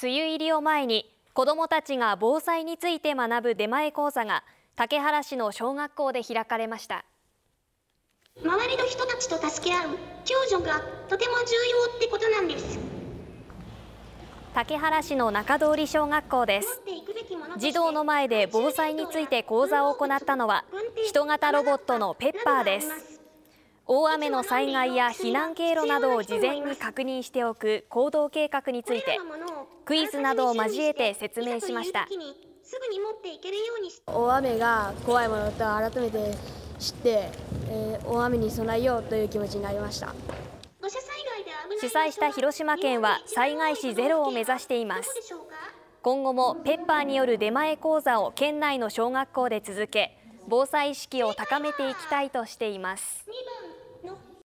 梅雨入りを前に子どもたちが防災について学ぶ出前講座が竹原市の小学校で開かれました周りの人たちと助け合う共助がとても重要ってことなんです竹原市の中通り小学校です児童の前で防災について講座を行ったのは人型ロボットのペッパーです大雨の災害や避難経路などを事前に確認しておく行動計画についてクイズなどを交えて説明しました大雨が怖いものと改めて知って、えー、大雨に備えようという気持ちになりました主催した広島県は災害時ゼロを目指しています今後もペッパーによる出前講座を県内の小学校で続け防災意識を高めていきたいとしています。